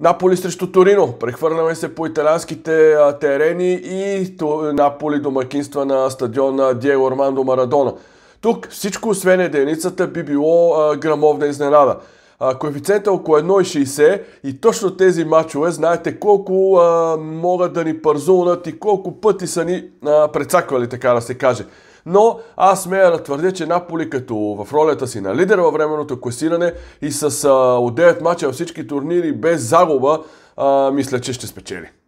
Наполи срещу Торино. Прехвърляме се по италианските терени и Наполи домакинства на стадиона Диего Армандо Марадона. Тук всичко освен единицата би било грамовна изненада. А, коефициентът е около 1,60 и точно тези матчове знаете колко а, могат да ни пързунат и колко пъти са ни а, прецаквали, така да се каже но аз смея да твърдя, че Наполи като в ролята си на лидер във временното класиране и с а, от 9 мача всички турнири без загуба, а, мисля, че ще спечели.